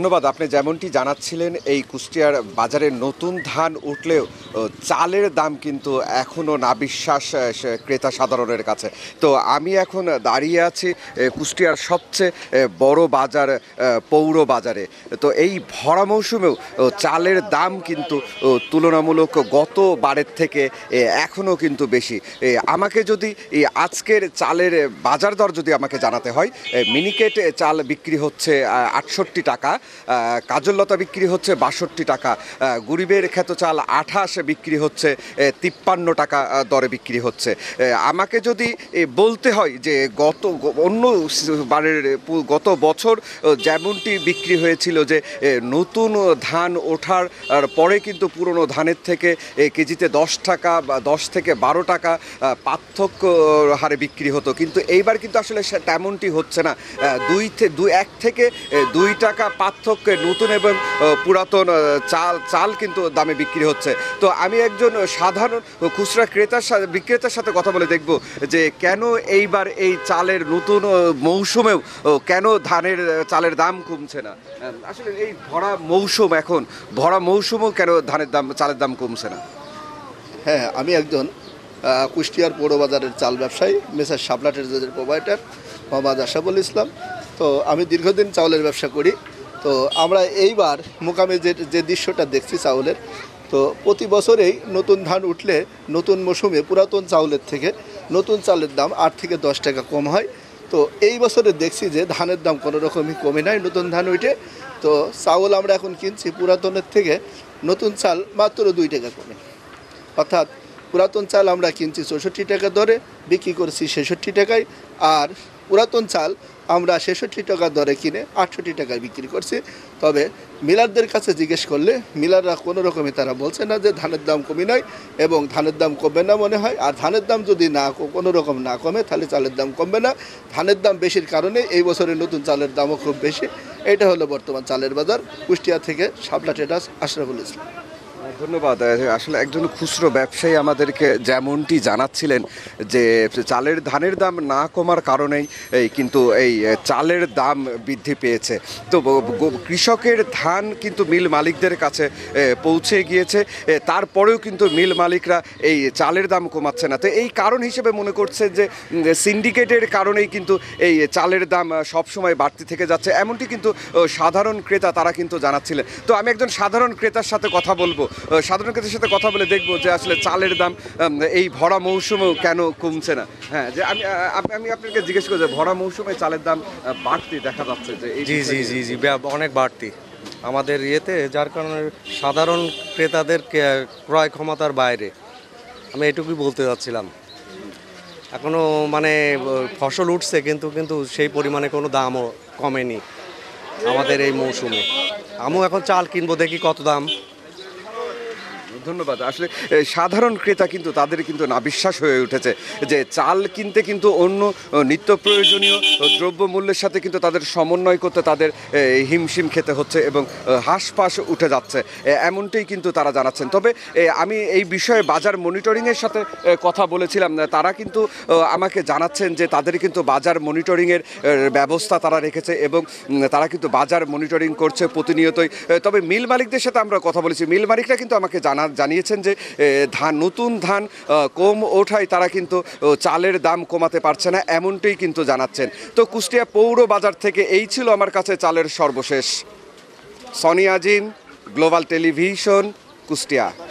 ধন্যবাদ আপনি যেমনটি জানাচ্ছিলেন এই কুষ্টিয়ার বাজারে নতুন ধান উঠলেও চালের দাম কিন্তু এখনও না বিশ্বাস ক্রেতা সাধারণের কাছে তো আমি এখন দাঁড়িয়ে আছি কুষ্টিয়ার সবচেয়ে বড় বাজার পৌর বাজারে তো এই ভরা মৌসুমেও চালের দাম কিন্তু তুলনামূলক গতবারের থেকে এখনও কিন্তু বেশি আমাকে যদি আজকের চালের বাজার দর যদি আমাকে জানাতে হয় মিনিকেট চাল বিক্রি হচ্ছে আটষট্টি টাকা কাজললতা বিক্রি হচ্ছে বাষট্টি টাকা গরিবের খ্যাত চাল আঠাশ বিক্রি হচ্ছে তিপ্পান্ন টাকা দরে বিক্রি হচ্ছে আমাকে যদি বলতে হয় যে গত অন্য বারের গত বছর যেমনটি বিক্রি হয়েছিল যে নতুন ধান ওঠার পরে কিন্তু পুরনো ধানের থেকে কেজিতে দশ টাকা বা দশ থেকে বারো টাকা পার্থক্য হারে বিক্রি হতো কিন্তু এইবার কিন্তু আসলে তেমনটি হচ্ছে না দুই দু এক থেকে দুই টাকা পাঁচ পার্থক্যে নতুন এবং পুরাতন চাল চাল কিন্তু দামে বিক্রি হচ্ছে তো আমি একজন সাধারণ খুচরা ক্রেতার সাথে বিক্রেতার সাথে কথা বলে দেখব যে কেন এইবার এই চালের নতুন মৌসুমেও কেন ধানের চালের দাম কমছে না আসলে এই ভরা মৌসুম এখন ভরা মৌসুমও কেন ধানের দাম চালের দাম কমছে না হ্যাঁ আমি একজন কুষ্টিয়ার পৌরবাজারের চাল ব্যবসায়ী মেসার শাপলা প্রোভাইডার মোহাম্মদ আশাফুল ইসলাম তো আমি দীর্ঘদিন চাউলের ব্যবসা করি তো আমরা এইবার মোকামে যে যে দৃশ্যটা দেখছি চাউলের তো প্রতি বছরেই নতুন ধান উঠলে নতুন মৌসুমে পুরাতন চাউলের থেকে নতুন চালের দাম আট থেকে দশ টাকা কম হয় তো এই বছরে দেখছি যে ধানের দাম কোনো রকমই কমে নাই নতুন ধান উঠে তো চাউল আমরা এখন কিনছি পুরাতনের থেকে নতুন চাল মাত্র দুই টাকা কমে অর্থাৎ পুরাতন চাল আমরা কিনছি চৌষট্টি টাকা দরে বিক্রি করছি ছেষট্টি টাকায় আর পুরাতন চাল আমরা ছেষট্টি টাকা দরে কিনে আটষট্টি টাকায় বিক্রি করছি তবে মিলারদের কাছে জিজ্ঞেস করলে মিলাররা কোনো রকমই তারা বলছে না যে ধানের দাম কমি নয় এবং ধানের দাম কমবে না মনে হয় আর ধানের দাম যদি না কোনো রকম না কমে তাহলে চালের দাম কমবে না ধানের দাম বেশির কারণে এই বছরের নতুন চালের দামও খুব বেশি এটা হলো বর্তমান চালের বাজার কুষ্টিয়া থেকে শাপলা টেটাস আশরাফুল ইসলাম ধন্যবাদ আসলে একজন খুচরো ব্যবসায়ী আমাদেরকে যেমনটি জানাচ্ছিলেন যে চালের ধানের দাম না কমার কারণেই এই কিন্তু এই চালের দাম বৃদ্ধি পেয়েছে তো কৃষকের ধান কিন্তু মিল মালিকদের কাছে পৌঁছে গিয়েছে তারপরেও কিন্তু মিল মালিকরা এই চালের দাম কমাচ্ছে না তো এই কারণ হিসেবে মনে করছে যে সিন্ডিকেটের কারণেই কিন্তু এই চালের দাম সবসময় বাড়তি থেকে যাচ্ছে এমনটি কিন্তু সাধারণ ক্রেতা তারা কিন্তু জানাচ্ছিলেন তো আমি একজন সাধারণ ক্রেতার সাথে কথা বলবো সাধারণ ক্ষেত্রের সাথে কথা বলে দেখবো যে আসলে চালের দাম এই ভরা মৌসুমেও কেন কমছে না হ্যাঁ যে আমি আমি আপনাকে জিজ্ঞেস করি যে ভরা মৌসুমে চালের দাম বাড়তি দেখা যাচ্ছে যে জি জি জি জি অনেক বাড়তি আমাদের ইয়েতে যার কারণে সাধারণ ক্রেতাদের ক্রয় ক্ষমতার বাইরে আমি এটুকুই বলতে চাচ্ছিলাম এখনও মানে ফসল উঠছে কিন্তু কিন্তু সেই পরিমাণে কোনো দামও কমেনি আমাদের এই মৌসুমে আমিও এখন চাল কিনবো দেখি কত দাম ধন্যবাদ আসলে সাধারণ ক্রেতা কিন্তু তাদের কিন্তু না বিশ্বাস হয়ে উঠেছে যে চাল কিনতে কিন্তু অন্য নিত্য প্রয়োজনীয় দ্রব্য মূল্যের সাথে কিন্তু তাদের সমন্বয় করতে তাদের হিমশিম খেতে হচ্ছে এবং হাঁসফাঁস উঠে যাচ্ছে এমনটাই কিন্তু তারা জানাচ্ছেন তবে আমি এই বিষয়ে বাজার মনিটরিংয়ের সাথে কথা বলেছিলাম তারা কিন্তু আমাকে জানাচ্ছেন যে তাদের কিন্তু বাজার মনিটরিংয়ের ব্যবস্থা তারা রেখেছে এবং তারা কিন্তু বাজার মনিটরিং করছে প্রতিনিয়তই তবে মিল মালিকদের সাথে আমরা কথা বলেছি মিল মালিকরা কিন্তু আমাকে জানা জানা জানিয়েছেন যে ধান নতুন ধান কম ওঠায় তারা কিন্তু চালের দাম কমাতে পারছে না এমনটাই কিন্তু জানাচ্ছেন তো কুষ্টিয়া পৌর বাজার থেকে এই ছিল আমার কাছে চালের সর্বশেষ সনি গ্লোবাল টেলিভিশন কুষ্টিয়া